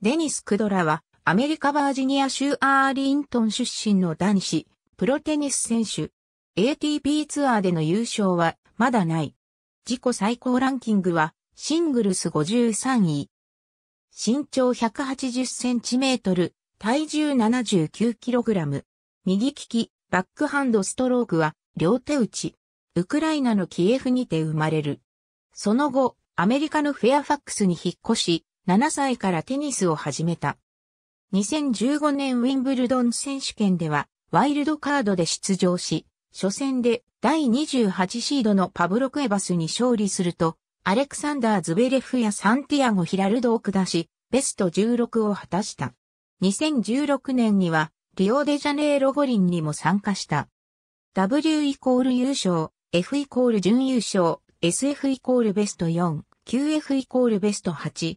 デニス・クドラは、アメリカ・バージニア州アーリントン出身の男子、プロテニス選手。ATP ツアーでの優勝は、まだない。自己最高ランキングは、シングルス53位。身長180センチメートル、体重79キログラム。右利き、バックハンドストロークは、両手打ち。ウクライナのキエフにて生まれる。その後、アメリカのフェアファックスに引っ越し、7歳からテニスを始めた。2015年ウィンブルドン選手権では、ワイルドカードで出場し、初戦で第28シードのパブロ・クエバスに勝利すると、アレクサンダー・ズベレフやサンティアゴ・ヒラルドを下し、ベスト16を果たした。2016年には、リオデジャネイロ五輪にも参加した。W イコール優勝、F イコール準優勝、SF イコールベスト4、QF イコールベスト8、